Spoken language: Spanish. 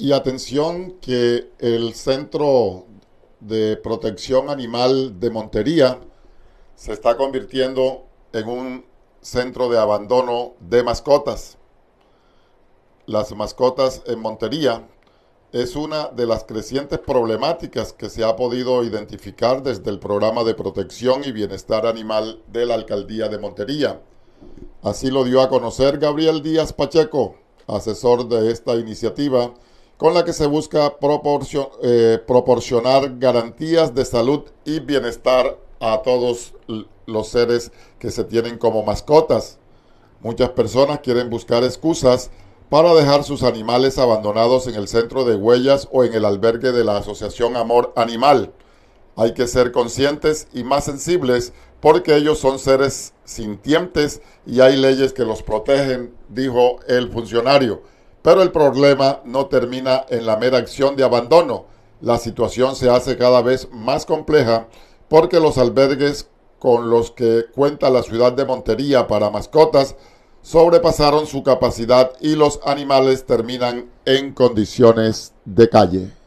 Y atención que el Centro de Protección Animal de Montería se está convirtiendo en un centro de abandono de mascotas. Las mascotas en Montería es una de las crecientes problemáticas que se ha podido identificar desde el programa de protección y bienestar animal de la alcaldía de Montería. Así lo dio a conocer Gabriel Díaz Pacheco, asesor de esta iniciativa, con la que se busca eh, proporcionar garantías de salud y bienestar a todos los seres que se tienen como mascotas. Muchas personas quieren buscar excusas para dejar sus animales abandonados en el centro de huellas o en el albergue de la Asociación Amor Animal. Hay que ser conscientes y más sensibles porque ellos son seres sintientes y hay leyes que los protegen, dijo el funcionario. Pero el problema no termina en la mera acción de abandono. La situación se hace cada vez más compleja porque los albergues con los que cuenta la ciudad de Montería para mascotas sobrepasaron su capacidad y los animales terminan en condiciones de calle.